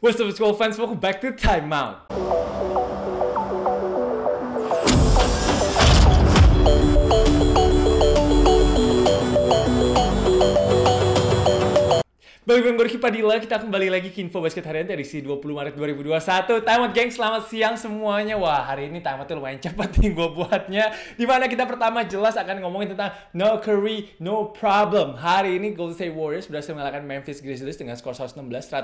What's up, it's fans, welcome back to Time Out. Balik Bang Gorky Padilla, kita kembali lagi ke Info Basket Harian dari si 20 Maret 2021. Time out, geng, selamat siang semuanya. Wah, hari ini time out lumayan cepat nih gue buatnya. Dimana kita pertama jelas akan ngomongin tentang no curry, no problem. Hari ini Golden State Warriors berhasil mengalahkan Memphis Grizzlies dengan skor 116-103.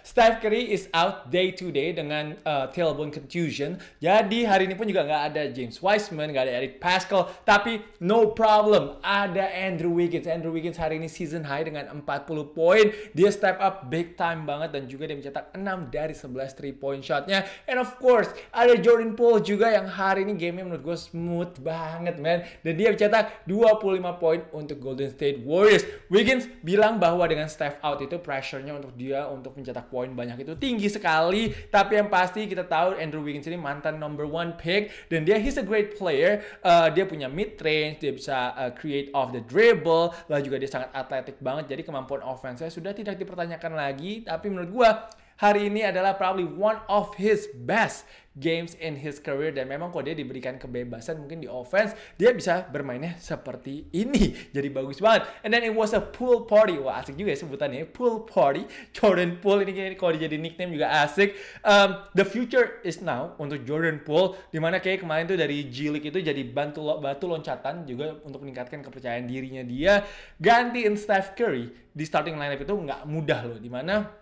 Steph Curry is out day to day dengan uh, tailbone contusion. Jadi hari ini pun juga nggak ada James Wiseman, nggak ada Eric Pascal. Tapi no problem, ada Andrew Wiggins. Andrew Wiggins hari ini season high dengan 40 poin poin. Dia step up big time banget dan juga dia mencetak 6 dari 11 3 point shotnya. And of course, ada Jordan Poole juga yang hari ini gamenya menurut gue smooth banget, man. Dan dia mencetak 25 poin untuk Golden State Warriors. Wiggins bilang bahwa dengan step out itu pressure-nya untuk dia untuk mencetak poin banyak itu tinggi sekali. Tapi yang pasti kita tahu Andrew Wiggins ini mantan number one pick dan dia he's a great player. Uh, dia punya mid range, dia bisa uh, create off the dribble, lalu juga dia sangat atletik banget. Jadi kemampuan offense sudah tidak dipertanyakan lagi tapi menurut gue Hari ini adalah probably one of his best games in his career dan memang kalau dia diberikan kebebasan mungkin di offense dia bisa bermainnya seperti ini. Jadi bagus banget. And then it was a pool party. Wah asik juga ya sebutannya pool party. Jordan pool ini kalau jadi nickname juga asik. Um, the future is now untuk Jordan Pool dimana kayak kemarin tuh dari G League itu jadi bantu lo batu loncatan juga untuk meningkatkan kepercayaan dirinya dia gantiin Steph Curry di starting lineup itu nggak mudah loh dimana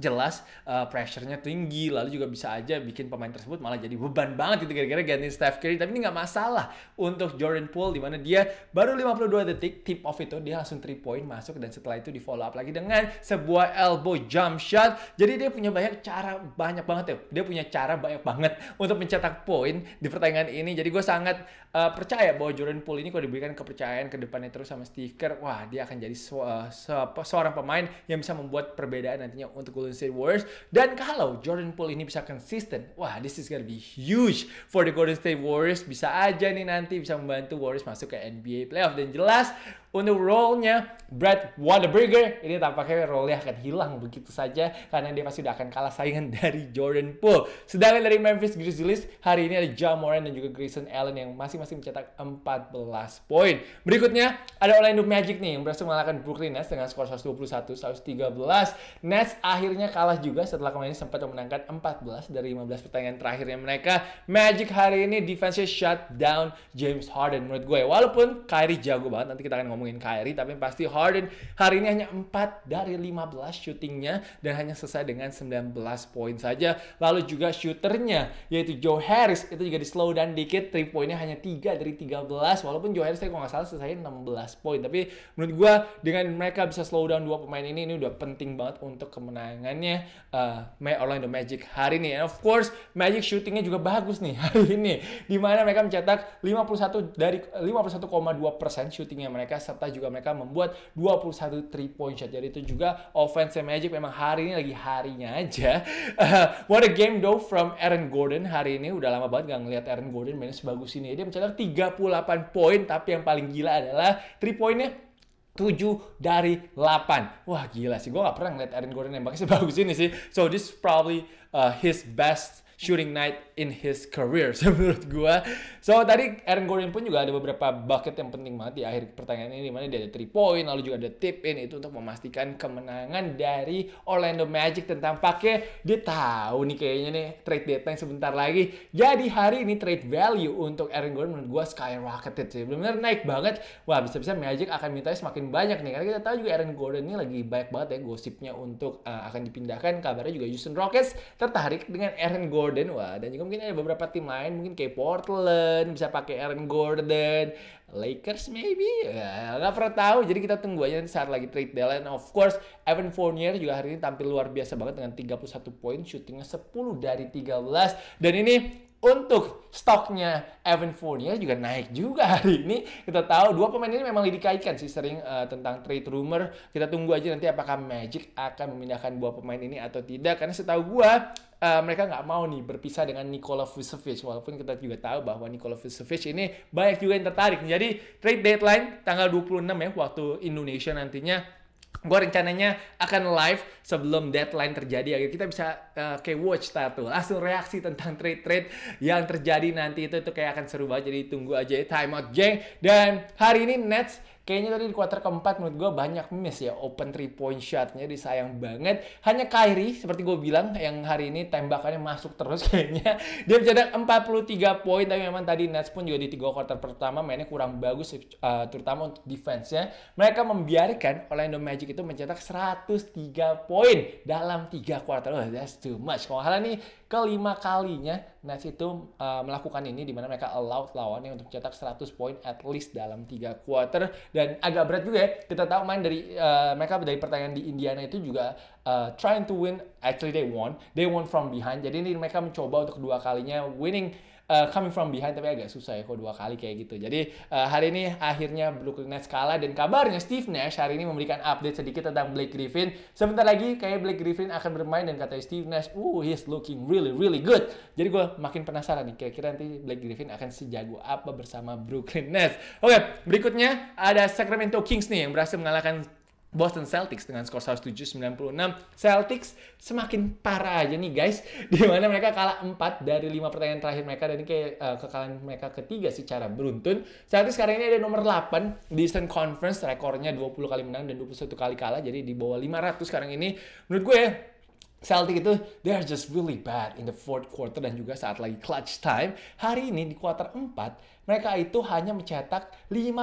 jelas uh, pressure-nya tinggi lalu juga bisa aja bikin pemain tersebut malah jadi beban banget gitu gara-gara gantiin Steph Curry tapi ini nggak masalah untuk Jordan Poole dimana dia baru 52 detik tip off itu dia langsung 3 point masuk dan setelah itu di follow up lagi dengan sebuah elbow jump shot jadi dia punya banyak cara banyak banget ya dia punya cara banyak banget untuk mencetak poin di pertandingan ini jadi gue sangat uh, percaya bahwa Jordan Poole ini kalau diberikan kepercayaan ke depannya terus sama Steve Kerr wah dia akan jadi se uh, se seorang pemain yang bisa membuat perbedaan nantinya untuk Golden State Warriors. Dan kalau Jordan Poole ini bisa konsisten, wah this is gonna be huge for the Golden State Warriors. Bisa aja nih nanti bisa membantu Warriors masuk ke NBA playoff dan jelas untuk role-nya Brad Wadaburger ini tampaknya role-nya akan hilang begitu saja karena dia pasti udah akan kalah saingan dari Jordan Poole. Sedangkan dari Memphis Grizzlies hari ini ada Ja Moran dan juga Grayson Allen yang masing-masing mencetak 14 poin. Berikutnya ada Orlando Magic nih yang berhasil mengalahkan Brooklyn Nets dengan skor 121-113. Nets akhirnya kalah juga setelah kemarin sempat memenangkan 14 dari 15 pertandingan terakhirnya mereka. Magic hari ini defense shut down James Harden menurut gue. Walaupun Kyrie jago banget nanti kita akan ngomong ngomongin Kyrie tapi pasti Harden hari ini hanya 4 dari 15 shootingnya dan hanya selesai dengan 19 poin saja. Lalu juga shooternya yaitu Joe Harris itu juga di slow down dikit 3 poinnya hanya 3 dari 13 walaupun Joe Harris saya kalau nggak salah selesai 16 poin tapi menurut gue dengan mereka bisa slow down dua pemain ini ini udah penting banget untuk kemenangannya uh, Orlando Magic hari ini. And of course Magic shootingnya juga bagus nih hari ini dimana mereka mencetak 51 dari 51,2 persen shootingnya mereka serta juga mereka membuat 21 3 point shot. Jadi itu juga offense Magic memang hari ini lagi harinya aja. what a game though from Aaron Gordon hari ini udah lama banget gak ngeliat Aaron Gordon main sebagus ini. Dia mencetak 38 poin tapi yang paling gila adalah 3 pointnya 7 dari 8. Wah gila sih, gue gak pernah ngeliat Aaron Gordon yang bagus sebagus ini sih. So this probably uh, his best shooting night in his career menurut gua. So tadi Aaron Gordon pun juga ada beberapa bucket yang penting banget di akhir pertandingan ini mana? dia ada 3 point lalu juga ada tip in itu untuk memastikan kemenangan dari Orlando Magic tentang pakai dia tahu nih kayaknya nih trade deadline sebentar lagi. Jadi hari ini trade value untuk Aaron Gordon menurut gua skyrocketed sih. Benar-benar naik banget. Wah, bisa-bisa Magic akan minta semakin banyak nih karena kita tahu juga Aaron Gordon ini lagi banyak banget ya gosipnya untuk uh, akan dipindahkan kabarnya juga Houston Rockets tertarik dengan Aaron Gordon Gordon wah dan juga mungkin ada beberapa tim lain mungkin kayak Portland bisa pakai Aaron Gordon Lakers maybe ya, nggak pernah tahu jadi kita tunggu aja nanti saat lagi trade deadline of course Evan Fournier juga hari ini tampil luar biasa banget dengan 31 poin shootingnya 10 dari 13 dan ini untuk stoknya Evan Fournier juga naik juga hari ini. Kita tahu dua pemain ini memang dikaitkan sih sering uh, tentang trade rumor. Kita tunggu aja nanti apakah Magic akan memindahkan dua pemain ini atau tidak. Karena setahu gue uh, mereka nggak mau nih berpisah dengan Nikola Vucevic. Walaupun kita juga tahu bahwa Nikola Vucevic ini banyak juga yang tertarik. Jadi trade deadline tanggal 26 ya waktu Indonesia nantinya gue rencananya akan live sebelum deadline terjadi agar kita bisa uh, kayak watch tuh langsung reaksi tentang trade-trade yang terjadi nanti itu itu kayak akan seru banget jadi tunggu aja ya time out geng dan hari ini Nets Kayaknya tadi di kuarter keempat menurut gue banyak miss ya open three point shotnya disayang banget. Hanya Kyrie seperti gue bilang yang hari ini tembakannya masuk terus kayaknya. Dia mencetak 43 poin tapi memang tadi Nets pun juga di tiga kuarter pertama mainnya kurang bagus eh, terutama untuk defense-nya. Mereka membiarkan Orlando Magic itu mencetak 103 poin dalam tiga kuarter. Oh, that's too much. Kalau hal ini kelima kalinya Nets itu uh, melakukan ini di mana mereka allow lawannya untuk cetak 100 poin at least dalam tiga quarter dan agak berat juga ya. Kita tahu main dari uh, mereka dari pertandingan di Indiana itu juga uh, trying to win actually they won. They won from behind. Jadi ini mereka mencoba untuk dua kalinya winning uh, coming from behind tapi agak susah ya kok dua kali kayak gitu. Jadi uh, hari ini akhirnya Brooklyn Nets kalah dan kabarnya Steve Nash hari ini memberikan update sedikit tentang Blake Griffin. Sebentar lagi kayak Blake Griffin akan bermain dan kata Steve Nash, "Uh, he's looking really really good." Jadi gue makin penasaran nih kira-kira nanti Blake Griffin akan sejago apa bersama Brooklyn Nets. Oke, okay, berikutnya ada Sacramento Kings nih yang berhasil mengalahkan Boston Celtics dengan skor 107-96. Celtics semakin parah aja nih guys. Dimana mereka kalah 4 dari 5 pertandingan terakhir mereka. Dan ini kayak uh, kekalahan mereka ketiga secara beruntun. Celtics sekarang ini ada nomor 8 di Eastern Conference. Rekornya 20 kali menang dan 21 kali kalah. Jadi di bawah 500 sekarang ini. Menurut gue Celtic itu they are just really bad in the fourth quarter dan juga saat lagi clutch time. Hari ini di quarter 4 mereka itu hanya mencetak 15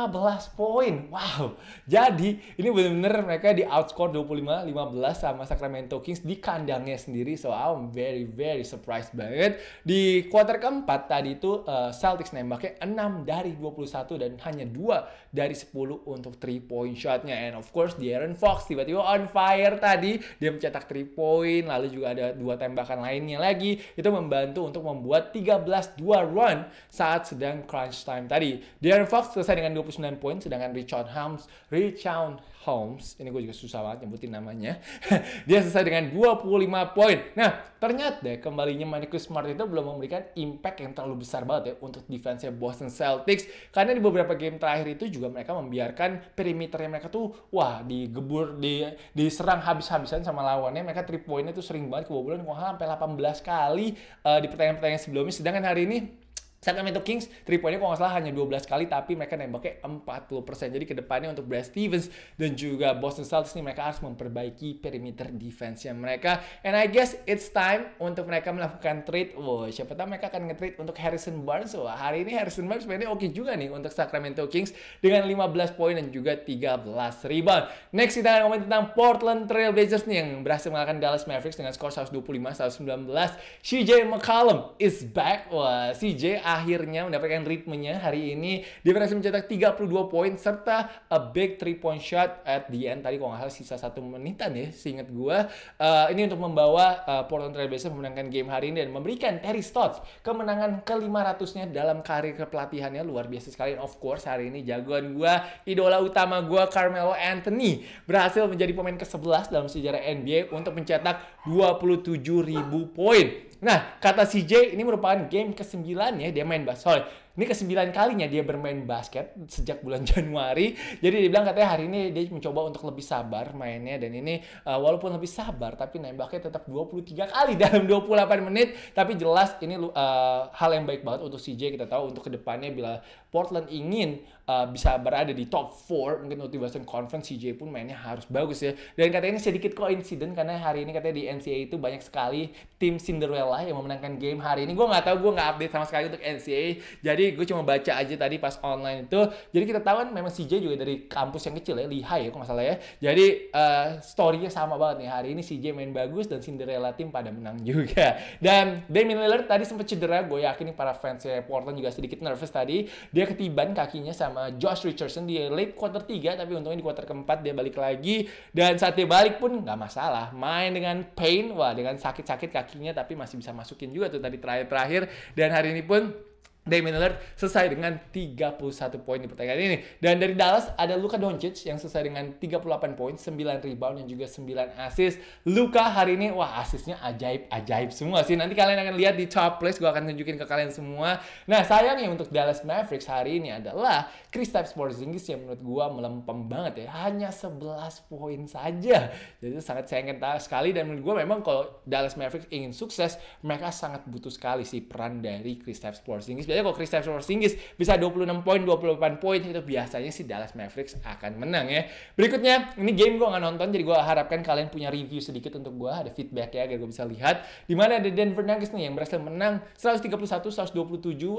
poin. Wow. Jadi ini benar-benar mereka di outscore 25 15 sama Sacramento Kings di kandangnya sendiri. So I'm very very surprised banget. Di quarter keempat tadi itu eh, Celtics nembaknya 6 dari 21 dan hanya 2 dari 10 untuk 3 point shotnya. And of course Aaron Fox tiba-tiba on fire tadi. Dia mencetak 3 point lalu juga ada dua tembakan lainnya lagi itu membantu untuk membuat 13 dua run saat sedang crunch time tadi. Darren Fox selesai dengan 29 poin sedangkan Richard Holmes, Richard Holmes, ini gue juga susah banget nyebutin namanya. dia selesai dengan 25 poin. Nah, ternyata kembalinya Marcus Smart itu belum memberikan impact yang terlalu besar banget ya untuk defense-nya Boston Celtics karena di beberapa game terakhir itu juga mereka membiarkan perimeternya mereka tuh wah digebur di diserang habis-habisan sama lawannya mereka 3 pointnya itu sering banget kebobolan wah sampai 18 kali uh, di pertanyaan-pertanyaan sebelumnya sedangkan hari ini Sacramento Kings 3 poinnya kalau nggak salah hanya 12 kali tapi mereka nembaknya 40%. Jadi kedepannya untuk Brad Stevens dan juga Boston Celtics ini mereka harus memperbaiki perimeter defense-nya mereka. And I guess it's time untuk mereka melakukan trade. Wow, siapa tahu mereka akan nge-trade untuk Harrison Barnes. Wah, hari ini Harrison Barnes sebenarnya oke okay juga nih untuk Sacramento Kings dengan 15 poin dan juga 13 rebound. Next kita akan ngomongin tentang Portland Trail Blazers nih yang berhasil mengalahkan Dallas Mavericks dengan skor 125-119. CJ McCollum is back. Wah, CJ akhirnya mendapatkan ritmenya hari ini. Dia berhasil mencetak 32 poin serta a big three point shot at the end tadi kalau nggak salah sisa satu menitan ya, seingat gue Uh, ini untuk membawa uh, Portland Trail memenangkan game hari ini dan memberikan Terry Stotts kemenangan ke-500-nya dalam karir kepelatihannya luar biasa sekali. And of course hari ini jagoan gue idola utama gue Carmelo Anthony berhasil menjadi pemain ke-11 dalam sejarah NBA untuk mencetak 27.000 poin. Nah, kata CJ ini merupakan game ke-9 ya dia main basket. Sorry, ini ke-9 kalinya dia bermain basket sejak bulan Januari. Jadi dia bilang katanya hari ini dia mencoba untuk lebih sabar mainnya dan ini uh, walaupun lebih sabar tapi nembaknya tetap 23 kali dalam 28 menit. Tapi jelas ini uh, hal yang baik banget untuk CJ kita tahu untuk kedepannya bila Portland ingin Eh, bisa berada di top 4 mungkin untuk di Western Conference CJ pun mainnya harus bagus ya dan katanya ini sedikit koinsiden karena hari ini katanya di NCAA itu banyak sekali tim Cinderella yang memenangkan game hari ini gue nggak tahu gue nggak update sama sekali untuk NCAA jadi gue cuma baca aja tadi pas online itu jadi kita tahu kan memang CJ juga dari kampus yang kecil ya lihai ya kalau masalah ya jadi uh, storynya sama banget nih hari ini CJ main bagus dan Cinderella tim pada menang juga dan Damian Lillard tadi sempat cedera gue yakin nih para fansnya Portland juga sedikit nervous tadi dia ketiban kakinya sama sama Josh Richardson di late quarter 3 tapi untungnya di quarter keempat dia balik lagi dan saat dia balik pun nggak masalah main dengan pain wah dengan sakit-sakit kakinya tapi masih bisa masukin juga tuh tadi terakhir-terakhir dan hari ini pun Damian Lillard selesai dengan 31 poin di pertandingan ini. Dan dari Dallas ada Luka Doncic yang selesai dengan 38 poin, 9 rebound dan juga 9 assist. Luka hari ini wah assistnya ajaib-ajaib semua sih. Nanti kalian akan lihat di top place gue akan tunjukin ke kalian semua. Nah, sayangnya untuk Dallas Mavericks hari ini adalah Kristaps Porzingis yang menurut gue melempem banget ya. Hanya 11 poin saja. Jadi sangat sayang sekali dan menurut gue memang kalau Dallas Mavericks ingin sukses, mereka sangat butuh sekali sih peran dari Kristaps Porzingis biasanya kalau Chris Hemsworth singgis bisa 26 poin, 28 poin itu biasanya si Dallas Mavericks akan menang ya. Berikutnya, ini game gue nggak nonton jadi gue harapkan kalian punya review sedikit untuk gue, ada feedback ya agar gue bisa lihat di mana ada Denver Nuggets nih yang berhasil menang 131-127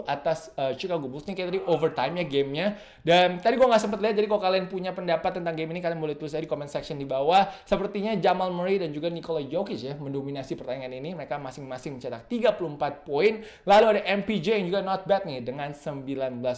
atas uh, Chicago Bulls nih kayak tadi overtime ya gamenya. Dan tadi gue nggak sempet lihat jadi kalau kalian punya pendapat tentang game ini kalian boleh tulis aja di comment section di bawah. Sepertinya Jamal Murray dan juga Nikola Jokic ya mendominasi pertandingan ini. Mereka masing-masing mencetak 34 poin. Lalu ada MPJ yang juga not bad nih dengan 19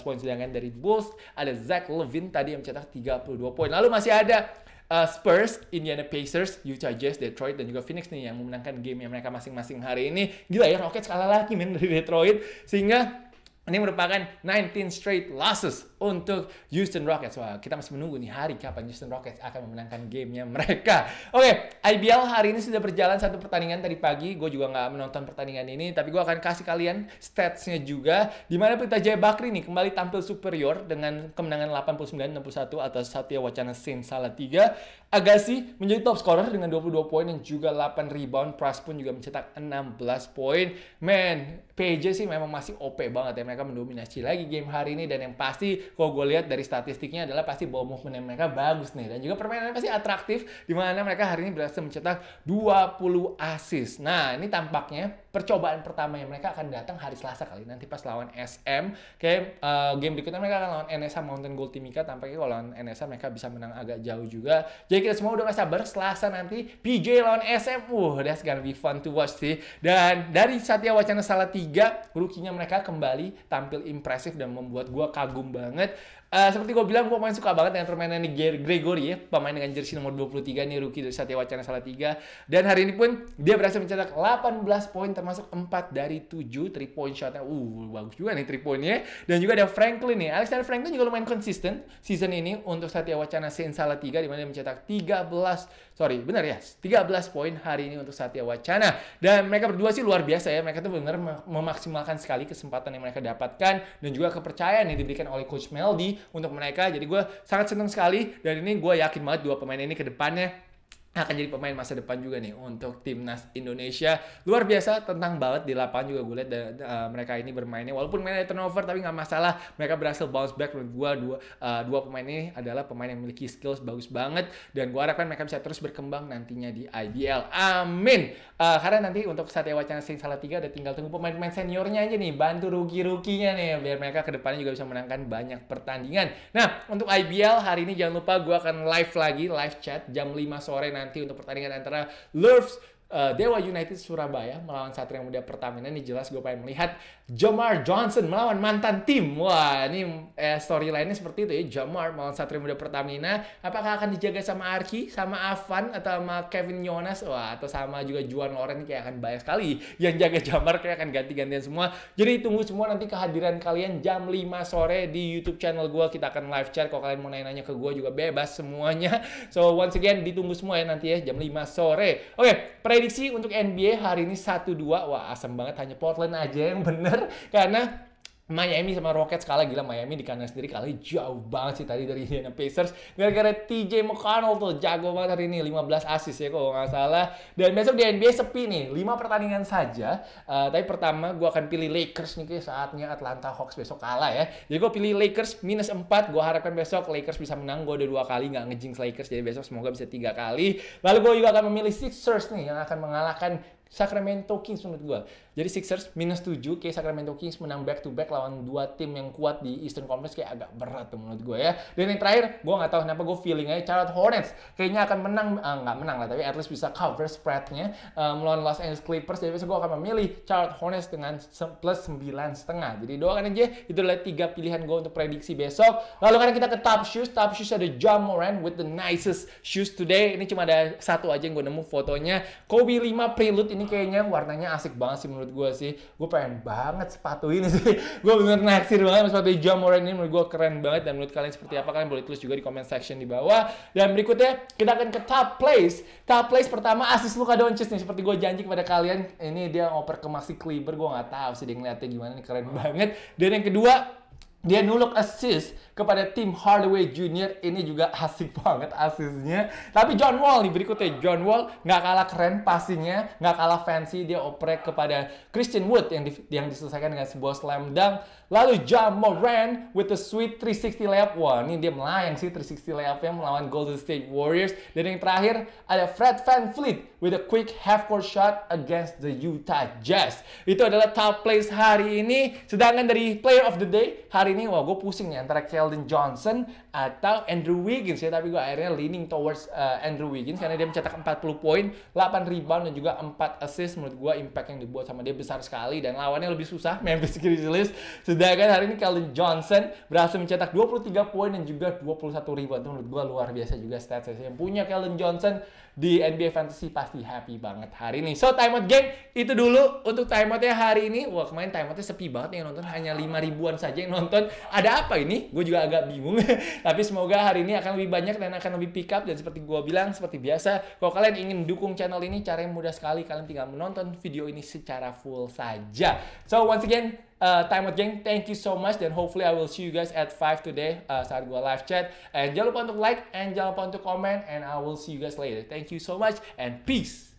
poin. Sedangkan dari Bulls ada Zach Levine tadi yang mencetak 32 poin. Lalu masih ada uh, Spurs, Indiana Pacers, Utah Jazz, Detroit, dan juga Phoenix nih yang memenangkan game yang mereka masing-masing hari ini. Gila ya, Rockets kalah lagi men dari Detroit. Sehingga ini merupakan 19 straight losses untuk Houston Rockets. Wah, kita masih menunggu nih hari kapan Houston Rockets akan memenangkan gamenya mereka. Oke, okay, IBL hari ini sudah berjalan satu pertandingan tadi pagi. Gue juga nggak menonton pertandingan ini, tapi gue akan kasih kalian statsnya juga. Dimana Pelita Jaya Bakri nih kembali tampil superior dengan kemenangan 89-61 atas Satya Wacana Sin salah Salatiga. Agassi menjadi top scorer dengan 22 poin dan juga 8 rebound. Pras pun juga mencetak 16 poin. Man, PJ sih memang masih OP banget ya mereka mendominasi lagi game hari ini dan yang pasti kalau gue lihat dari statistiknya adalah pasti bahwa movement mereka bagus nih dan juga permainannya pasti atraktif di mana mereka hari ini berhasil mencetak 20 assist. Nah, ini tampaknya percobaan pertama yang mereka akan datang hari Selasa kali nanti pas lawan SM. Oke, uh, game berikutnya mereka akan lawan NSA Mountain Gold Timika tampaknya kalau lawan NSA mereka bisa menang agak jauh juga. Jadi kita semua udah gak sabar Selasa nanti PJ lawan SM. Uh, that's gonna be fun to watch sih. Dan dari Satya Wacana salah tiga rukinya mereka kembali tampil impresif dan membuat gue kagum banget uh, seperti gue bilang, gue main suka banget dengan permainan Gregory ya, pemain dengan jersey nomor 23 nih, rookie dari Satya Wacana salah tiga Dan hari ini pun dia berhasil mencetak 18 poin, termasuk 4 dari 7 3 point shotnya. Uh, bagus juga nih 3 poinnya. Dan juga ada Franklin nih, Alexander Franklin juga lumayan konsisten season ini untuk Satya Wacana Sen Salatiga, dimana dia mencetak 13, sorry benar ya, 13 poin hari ini untuk Satya Wacana. Dan mereka berdua sih luar biasa ya, mereka tuh benar memaksimalkan sekali kesempatan yang mereka dapatkan dan juga kepercayaan yang diberikan oleh Coach Meldi untuk mereka. Jadi gue sangat senang sekali dan ini gue yakin banget dua pemain ini ke depannya akan jadi pemain masa depan juga nih untuk timnas Indonesia. Luar biasa tentang banget di lapangan juga gue lihat uh, eh, mereka ini bermainnya walaupun mainnya turnover tapi nggak masalah. Mereka berhasil bounce back menurut gue dua uh, dua pemain ini adalah pemain yang memiliki skills bagus banget dan gue harapkan mereka bisa terus berkembang nantinya di IBL. Amin. Uh, karena nanti untuk Satya Wacana Sing salah tiga ada tinggal tunggu pemain-pemain seniornya aja nih bantu rookie rukinya nih biar mereka kedepannya juga bisa menangkan banyak pertandingan. Nah untuk IBL hari ini jangan lupa gue akan live lagi live chat jam 5 sore nanti nanti untuk pertandingan antara Lurfs uh, Dewa United Surabaya melawan Satria Muda Pertamina ini jelas gue pengen melihat Jamar Johnson melawan mantan tim. Wah, ini eh, storyline-nya seperti itu ya. Jamar melawan Satria Muda Pertamina. Apakah akan dijaga sama Arki, sama Avan, atau sama Kevin Jonas? Wah, atau sama juga Juan Loren kayak akan banyak sekali yang jaga Jamar kayak akan ganti-gantian semua. Jadi tunggu semua nanti kehadiran kalian jam 5 sore di YouTube channel gue, Kita akan live chat kalau kalian mau nanya-nanya ke gue juga bebas semuanya. So once again ditunggu semua ya nanti ya jam 5 sore. Oke, prediksi untuk NBA hari ini 1-2. Wah, asam banget hanya Portland aja yang bener bener karena Miami sama Rockets kalah gila Miami di kandang sendiri kalah jauh banget sih tadi dari Indiana Pacers gara-gara TJ McConnell tuh jago banget hari ini 15 asis ya kalau nggak salah dan besok di NBA sepi nih 5 pertandingan saja uh, tapi pertama gue akan pilih Lakers nih kayak saatnya Atlanta Hawks besok kalah ya jadi gue pilih Lakers minus 4 gue harapkan besok Lakers bisa menang gue udah dua kali nggak ngejinx Lakers jadi besok semoga bisa tiga kali lalu gue juga akan memilih Sixers nih yang akan mengalahkan Sacramento Kings menurut gue jadi Sixers minus 7 kayak Sacramento Kings menang back to back lawan dua tim yang kuat di Eastern Conference kayak agak berat tuh menurut gue ya. Dan yang terakhir, gue nggak tahu kenapa gue feeling aja Charlotte Hornets kayaknya akan menang ah, nggak uh, menang lah tapi at least bisa cover spreadnya uh, melawan Los Angeles Clippers. Jadi gue akan memilih Charlotte Hornets dengan plus sembilan setengah. Jadi doakan aja itu adalah tiga pilihan gue untuk prediksi besok. Lalu karena kita ke top shoes, top shoes ada John Moran with the nicest shoes today. Ini cuma ada satu aja yang gue nemu fotonya. Kobe 5 Prelude ini kayaknya warnanya asik banget sih menurut menurut gue sih gue pengen banget sepatu ini sih gue bener naksir banget sama sepatu jam Moran ini menurut gue keren banget dan menurut kalian seperti apa kalian boleh tulis juga di comment section di bawah dan berikutnya kita akan ke top place top place pertama asis Luka Doncic nih seperti gue janji kepada kalian ini dia ngoper ke Maxi Kleber gue nggak tahu sih dia ngeliatnya gimana nih keren banget dan yang kedua dia nuluk assist kepada tim Hardaway Junior ini juga asik banget assistnya Tapi John Wall nih berikutnya John Wall nggak kalah keren pastinya nggak kalah fancy dia oprek kepada Christian Wood yang di, yang diselesaikan dengan sebuah slam dunk Lalu John Moran with the sweet 360 layup. Wah, ini dia melayang sih 360 layupnya melawan Golden State Warriors. Dan yang terakhir ada Fred Van Fleet with a quick half-court shot against the Utah Jazz. Itu adalah top plays hari ini. Sedangkan dari Player of the Day, hari ini wah gue pusing nih antara Keldon Johnson atau Andrew Wiggins ya. Tapi gue akhirnya leaning towards uh, Andrew Wiggins karena dia mencetak 40 poin, 8 rebound, dan juga 4 assist. Menurut gue impact yang dibuat sama dia besar sekali. Dan lawannya lebih susah, Memphis Grizzlies kan hari ini Calvin Johnson berhasil mencetak 23 poin dan juga 21 rebound. menurut gue luar biasa juga stats yang punya Calvin Johnson di NBA Fantasy pasti happy banget hari ini. So timeout game itu dulu untuk timeoutnya hari ini. Wah kemarin timeoutnya sepi banget yang nonton hanya 5 ribuan saja yang nonton. Ada apa ini? Gue juga agak bingung. Tapi semoga hari ini akan lebih banyak dan akan lebih pick up dan seperti gue bilang seperti biasa kalau kalian ingin dukung channel ini caranya mudah sekali kalian tinggal menonton video ini secara full saja. So once again Uh, time again, thank you so much dan hopefully I will see you guys at 5 today uh, saat gua live chat. And jangan lupa untuk like and jangan lupa untuk comment and I will see you guys later. Thank you so much and peace.